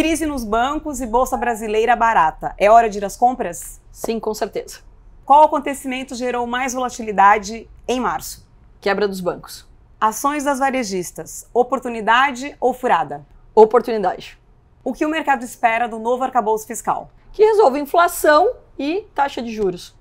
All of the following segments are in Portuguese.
Crise nos bancos e bolsa brasileira barata. É hora de ir às compras? Sim, com certeza. Qual acontecimento gerou mais volatilidade em março? Quebra dos bancos. Ações das varejistas. Oportunidade ou furada? Oportunidade. O que o mercado espera do novo arcabouço fiscal? Que resolve inflação e taxa de juros.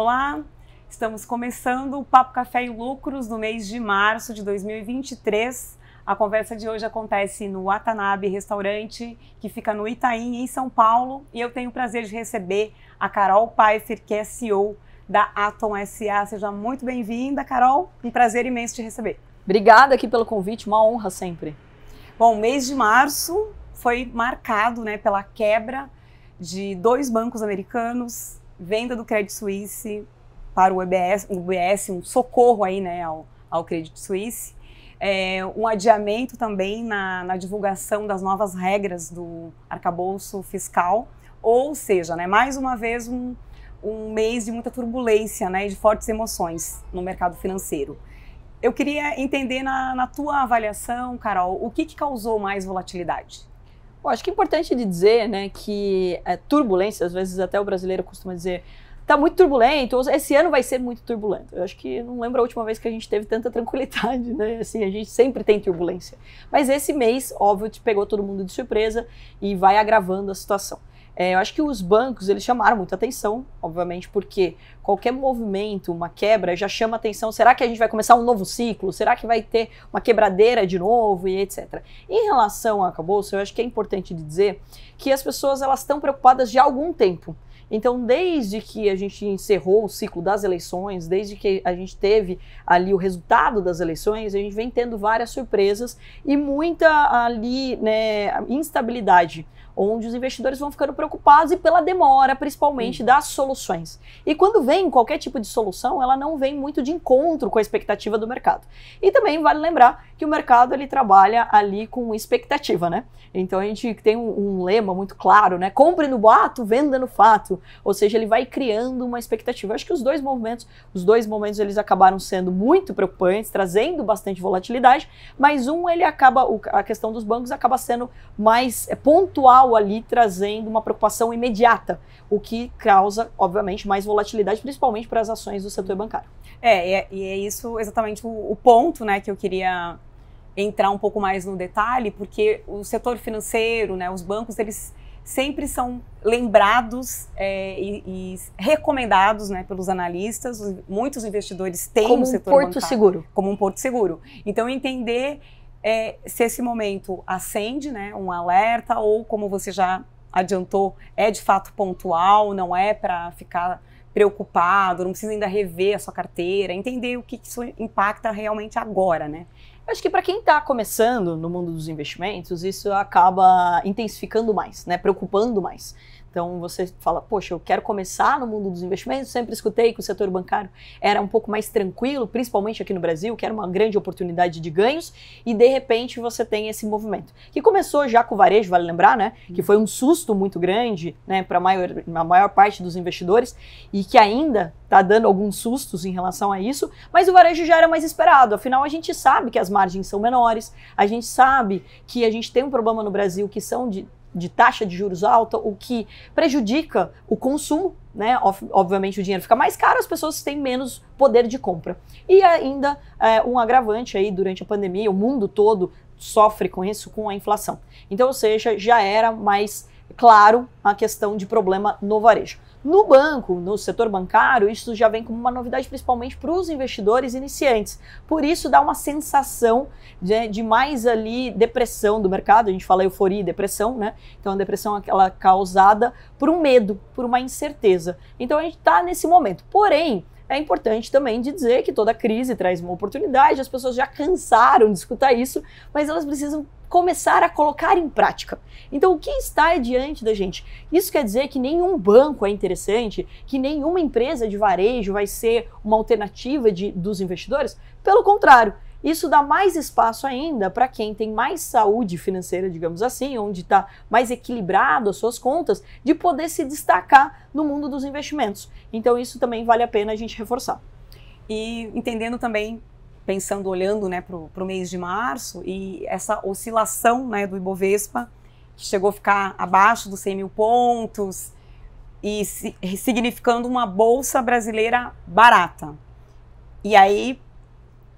Olá, estamos começando o Papo Café e Lucros no mês de março de 2023. A conversa de hoje acontece no Watanabe Restaurante, que fica no Itaim, em São Paulo, e eu tenho o prazer de receber a Carol Pfeiffer, que é CEO da Atom SA. Seja muito bem-vinda, Carol. Um prazer imenso te receber. Obrigada aqui pelo convite, uma honra sempre. Bom, mês de março foi marcado né, pela quebra de dois bancos americanos, venda do Credit Suisse para o UBS, UBS um socorro aí, né, ao, ao Credit Suisse, é, um adiamento também na, na, divulgação das novas regras do arcabouço fiscal, ou seja, né, mais uma vez um, um mês de muita turbulência, né, de fortes emoções no mercado financeiro. Eu queria entender na, na tua avaliação, Carol, o que, que causou mais volatilidade? acho que é importante de dizer né, que é, turbulência, às vezes até o brasileiro costuma dizer, está muito turbulento, esse ano vai ser muito turbulento. Eu acho que não lembro a última vez que a gente teve tanta tranquilidade, né? Assim, a gente sempre tem turbulência. Mas esse mês, óbvio, te pegou todo mundo de surpresa e vai agravando a situação. É, eu acho que os bancos eles chamaram muita atenção, obviamente, porque qualquer movimento, uma quebra, já chama atenção. Será que a gente vai começar um novo ciclo? Será que vai ter uma quebradeira de novo e etc. Em relação à bolsa, eu acho que é importante dizer que as pessoas elas estão preocupadas de algum tempo. Então, desde que a gente encerrou o ciclo das eleições, desde que a gente teve ali o resultado das eleições, a gente vem tendo várias surpresas e muita ali né, instabilidade onde os investidores vão ficando preocupados e pela demora, principalmente, hum. das soluções. E quando vem qualquer tipo de solução, ela não vem muito de encontro com a expectativa do mercado. E também vale lembrar que o mercado ele trabalha ali com expectativa, né? Então a gente tem um, um lema muito claro, né? Compre no boato, venda no fato. Ou seja, ele vai criando uma expectativa. Eu acho que os dois movimentos, os dois momentos eles acabaram sendo muito preocupantes, trazendo bastante volatilidade, mas um ele acaba, a questão dos bancos acaba sendo mais é, pontual ali trazendo uma preocupação imediata, o que causa, obviamente, mais volatilidade, principalmente para as ações do setor bancário. É, é, e é, isso exatamente o, o ponto né, que eu queria entrar um pouco mais no detalhe, porque o setor financeiro, né, os bancos, eles sempre são lembrados é, e, e, recomendados né, pelos analistas. Muitos investidores têm como um setor porto bancário, seguro, como um porto seguro. Então entender é, se esse momento acende, né, um alerta, ou como você já adiantou, é de fato pontual, não é para ficar preocupado, não precisa ainda rever a sua carteira, entender o que isso impacta realmente agora, né? Eu acho que para quem está começando no mundo dos investimentos, isso acaba intensificando mais, né, preocupando mais. Então você fala, poxa, eu quero começar no mundo dos investimentos. Sempre escutei que o setor bancário era um pouco mais tranquilo, principalmente aqui no Brasil, que era uma grande oportunidade de ganhos, e de repente você tem esse movimento. Que começou já com o varejo, vale lembrar, né? Que foi um susto muito grande né, para a maior, a maior parte dos investidores e que ainda está dando alguns sustos em relação a isso, mas o varejo já era mais esperado. Afinal, a gente sabe que as margens são menores, a gente sabe que a gente tem um problema no Brasil que são de de taxa de juros alta, o que prejudica o consumo, né? Obviamente o dinheiro fica mais caro, as pessoas têm menos poder de compra. E ainda é, um agravante aí durante a pandemia, o mundo todo sofre com isso, com a inflação. Então, ou seja, já era mais claro a questão de problema no varejo. No banco, no setor bancário, isso já vem como uma novidade, principalmente para os investidores iniciantes. Por isso, dá uma sensação de, de, mais ali depressão do mercado. A gente fala euforia e depressão, né? Então, a depressão é aquela causada por um medo, por uma incerteza. Então, a gente está nesse momento. Porém, é importante também de dizer que toda crise traz uma oportunidade, as pessoas já cansaram de escutar isso, mas elas precisam começar a colocar em prática. Então, o que está diante da gente? Isso quer dizer que nenhum banco é interessante, que nenhuma empresa de varejo vai ser uma alternativa de, dos investidores? Pelo contrário, isso dá mais espaço ainda para quem tem mais saúde financeira, digamos assim, onde está mais equilibrado as suas contas, de poder se destacar no mundo dos investimentos. Então, isso também vale a pena a gente reforçar. E entendendo também pensando, olhando né, para o mês de março, e essa oscilação né, do Ibovespa, que chegou a ficar abaixo dos 100 mil pontos, e se, significando uma bolsa brasileira barata. E aí,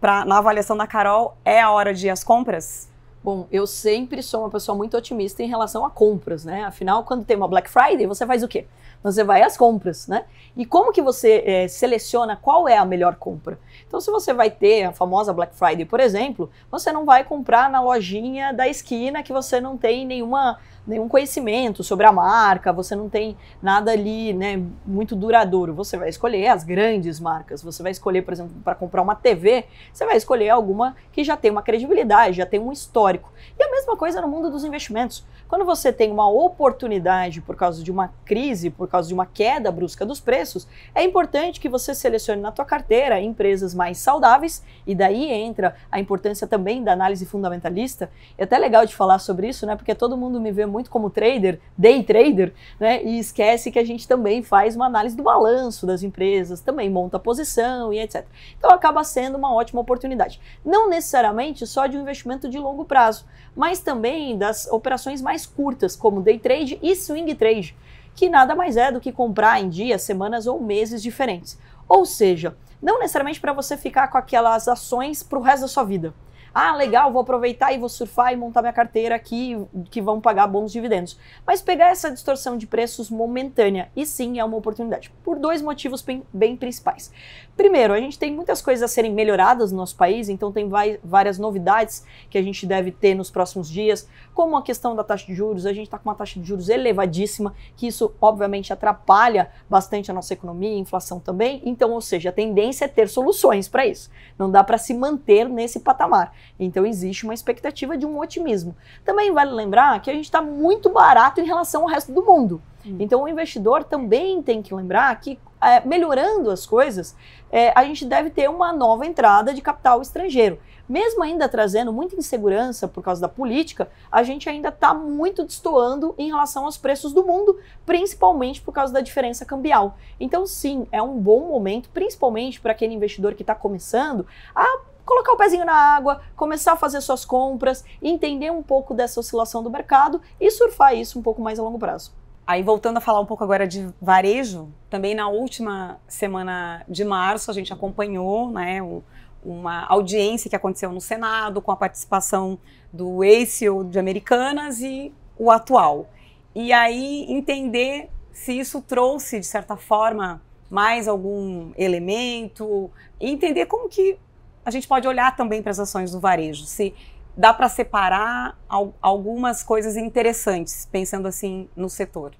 pra, na avaliação da Carol, é a hora de ir às compras? Bom, eu sempre sou uma pessoa muito otimista em relação a compras, né? Afinal, quando tem uma Black Friday, você faz o quê? Você vai às compras, né? E como que você é, seleciona qual é a melhor compra? Então, se você vai ter a famosa Black Friday, por exemplo, você não vai comprar na lojinha da esquina que você não tem nenhuma nenhum conhecimento sobre a marca, você não tem nada ali, né, muito duradouro. Você vai escolher as grandes marcas. Você vai escolher, por exemplo, para comprar uma TV, você vai escolher alguma que já tem uma credibilidade, já tem um histórico. E a mesma coisa no mundo dos investimentos. Quando você tem uma oportunidade por causa de uma crise, por causa de uma queda brusca dos preços, é importante que você selecione na tua carteira empresas mais saudáveis e daí entra a importância também da análise fundamentalista. É até legal de falar sobre isso, né? Porque todo mundo me vê muito como trader, day trader, né? E esquece que a gente também faz uma análise do balanço das empresas, também monta a posição e etc. Então acaba sendo uma ótima oportunidade. Não necessariamente só de um investimento de longo prazo, mas também das operações mais curtas, como day trade e swing trade, que nada mais é do que comprar em dias, semanas ou meses diferentes. Ou seja, não necessariamente para você ficar com aquelas ações para o resto da sua vida ah, legal, vou aproveitar e vou surfar e montar minha carteira aqui, que vão pagar bons dividendos. Mas pegar essa distorção de preços momentânea, e sim é uma oportunidade, por dois motivos bem, bem principais. Primeiro, a gente tem muitas coisas a serem melhoradas no nosso país, então tem vai, várias novidades que a gente deve ter nos próximos dias, como a questão da taxa de juros, a gente está com uma taxa de juros elevadíssima, que isso obviamente atrapalha bastante a nossa economia, a inflação também, então, ou seja, a tendência é ter soluções para isso. Não dá para se manter nesse patamar. Então existe uma expectativa de um otimismo. Também vale lembrar que a gente está muito barato em relação ao resto do mundo. Hum. Então o investidor também tem que lembrar que é, melhorando as coisas, é, a gente deve ter uma nova entrada de capital estrangeiro. Mesmo ainda trazendo muita insegurança por causa da política, a gente ainda está muito destoando em relação aos preços do mundo, principalmente por causa da diferença cambial. Então, sim, é um bom momento, principalmente para aquele investidor que está começando a colocar o pezinho na água, começar a fazer suas compras, entender um pouco dessa oscilação do mercado e surfar isso um pouco mais a longo prazo. Aí voltando a falar um pouco agora de varejo, também na última semana de março a gente acompanhou, né, o, uma audiência que aconteceu no Senado com a participação do Ace ou de Americanas e o atual. E aí entender se isso trouxe, de certa forma, mais algum elemento, entender como que a gente pode olhar também para as ações do varejo, se dá para separar al algumas coisas interessantes, pensando assim no setor.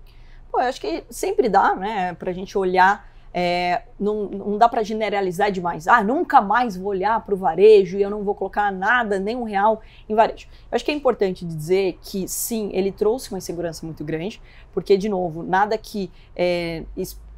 Pô, eu acho que sempre dá, né, para a gente olhar. É, não, não dá para generalizar demais. Ah, nunca mais vou olhar para o varejo e eu não vou colocar nada, nem um real em varejo. Eu acho que é importante dizer que sim, ele trouxe uma insegurança muito grande, porque, de novo, nada que é,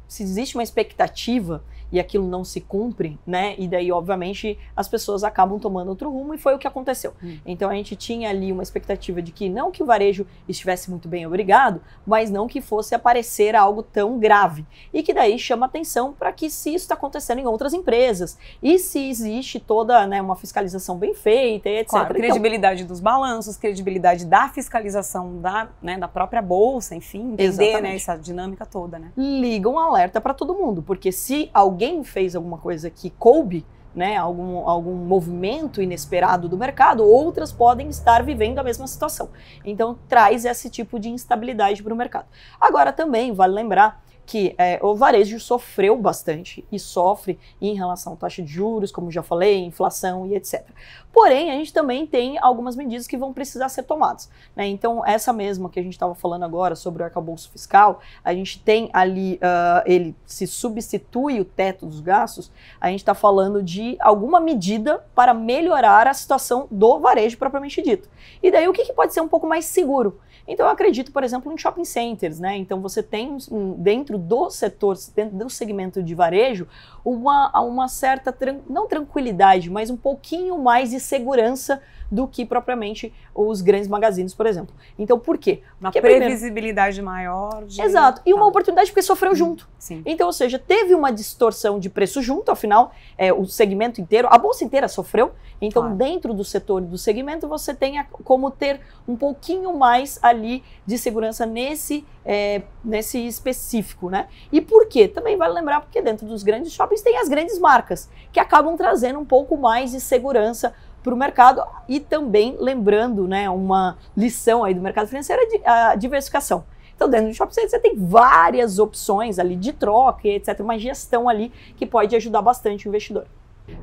se existe uma expectativa e aquilo não se cumpre, né? E daí, obviamente, as pessoas acabam tomando outro rumo e foi o que aconteceu. Hum. Então a gente tinha ali uma expectativa de que não que o varejo estivesse muito bem obrigado, mas não que fosse aparecer algo tão grave. E que daí chama atenção para que se isso está acontecendo em outras empresas e se existe toda né, uma fiscalização bem feita, etc. Claro, então, credibilidade dos balanços, credibilidade da fiscalização da, né, da própria bolsa, enfim, entender né, essa dinâmica toda, né? Liga um alerta para todo mundo, porque se algum alguém fez alguma coisa que coube, né, algum, algum movimento inesperado do mercado, outras podem estar vivendo a mesma situação. Então, traz esse tipo de instabilidade para o mercado. Agora, também vale lembrar que é, o varejo sofreu bastante e sofre em relação à taxa de juros, como já falei, inflação e etc. Porém, a gente também tem algumas medidas que vão precisar ser tomadas. Né? Então, essa mesma que a gente estava falando agora sobre o arcabouço fiscal, a gente tem ali, uh, ele se substitui o teto dos gastos, a gente está falando de alguma medida para melhorar a situação do varejo propriamente dito. E daí, o que, que pode ser um pouco mais seguro? Então, eu acredito, por exemplo, em shopping centers, né? Então, você tem um, dentro dentro do setor, dentro do segmento de varejo, uma, uma certa, não tranquilidade, mas um pouquinho mais de segurança do que propriamente os grandes magazines, por exemplo. Então, por quê? Uma porque previsibilidade primeiro... maior. De... Exato. E tá. uma oportunidade porque sofreu hum, junto. Sim. Então, ou seja, teve uma distorção de preço junto, afinal, é, o segmento inteiro, a bolsa inteira sofreu. Então, claro. dentro do setor e do segmento, você tem como ter um pouquinho mais ali de segurança nesse, é, nesse específico, né? E por quê? Também vale lembrar porque dentro dos grandes shoppings tem as grandes marcas, que acabam trazendo um pouco mais de segurança para o mercado e também lembrando, né, uma lição aí do mercado financeiro é a diversificação. Então, dentro do shopping center, você tem várias opções ali de troca, etc. Uma gestão ali que pode ajudar bastante o investidor.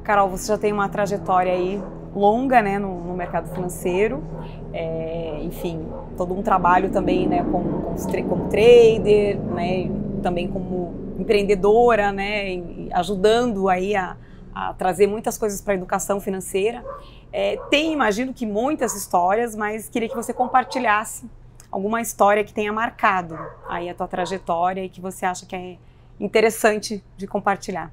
Carol, você já tem uma trajetória aí longa né, no, no mercado financeiro, é, enfim, todo um trabalho também né, como, como, como trader, né, também como empreendedora, né, ajudando aí a, a trazer muitas coisas para a educação financeira. É, tem, imagino que muitas histórias, mas queria que você compartilhasse alguma história que tenha marcado aí a tua trajetória e que você acha que é interessante de compartilhar.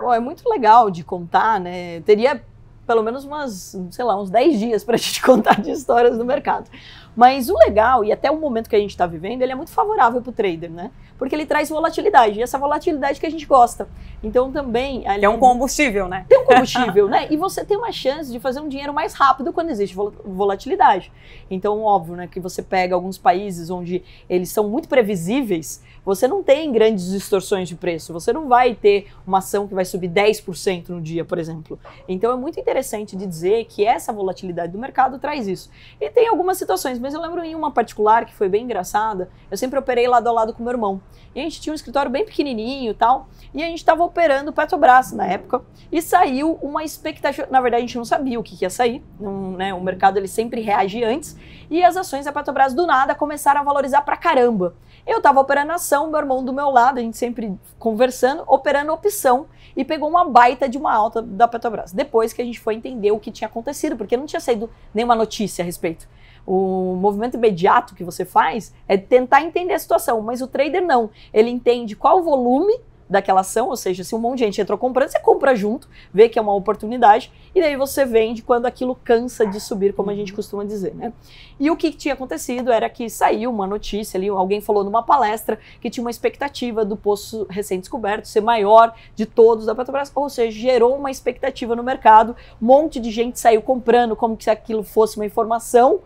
Bom, é muito legal de contar, né? teria pelo menos umas, sei lá, uns 10 dias para a gente contar de histórias do mercado. Mas o legal, e até o momento que a gente está vivendo, ele é muito favorável para o trader, né? Porque ele traz volatilidade, e essa volatilidade que a gente gosta. Então também. Ali, é um combustível, né? Tem um combustível, né? E você tem uma chance de fazer um dinheiro mais rápido quando existe volatilidade. Então, óbvio, né, que você pega alguns países onde eles são muito previsíveis você não tem grandes distorções de preço. Você não vai ter uma ação que vai subir 10% no dia, por exemplo. Então é muito interessante de dizer que essa volatilidade do mercado traz isso. E tem algumas situações, mas eu lembro em uma particular que foi bem engraçada. Eu sempre operei lado a lado com meu irmão. E a gente tinha um escritório bem pequenininho e tal. E a gente estava operando Petrobras na época. E saiu uma expectativa. Na verdade, a gente não sabia o que, ia sair. Não, né, o mercado ele sempre reage antes. E as ações da Petrobras do nada começaram a valorizar pra caramba. Eu tava operando ação, meu irmão do meu lado, a gente sempre conversando, operando opção e pegou uma baita de uma alta da Petrobras. Depois que a gente foi entender o que tinha acontecido, porque não tinha saído nenhuma notícia a respeito. O movimento imediato que você faz é tentar entender a situação, mas o trader não. Ele entende qual o volume daquela ação, ou seja, se um monte de gente entrou comprando, você compra junto, vê que é uma oportunidade, e daí você vende quando aquilo cansa de subir, como a gente uhum. costuma dizer, né? E o que tinha acontecido era que saiu uma notícia ali, alguém falou numa palestra que tinha uma expectativa do poço recém-descoberto ser maior de todos da Petrobras, ou seja, gerou uma expectativa no mercado, um monte de gente saiu comprando como se aquilo fosse uma informação,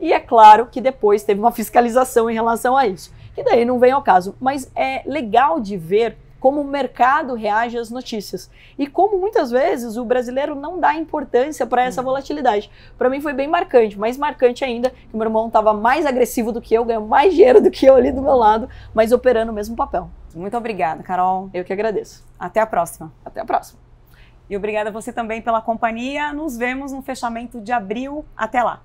e é claro que depois teve uma fiscalização em relação a isso. Que daí não vem ao caso, mas é legal de ver como o mercado reage às notícias. E como muitas vezes o brasileiro não dá importância para essa uhum. volatilidade. Para mim foi bem marcante, mais marcante ainda, que meu irmão estava mais agressivo do que eu, ganhou mais dinheiro do que eu ali do meu lado, mas operando o mesmo papel. Muito obrigada, Carol. Eu que agradeço. Até a próxima. Até a próxima. E obrigada a você também pela companhia. Nos vemos no fechamento de abril. Até lá.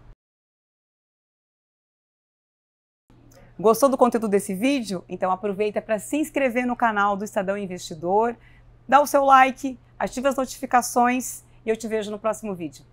Gostou do conteúdo desse vídeo? Então aproveita para se inscrever no canal do Estadão Investidor, dá o seu like, ative as notificações e eu te vejo no próximo vídeo.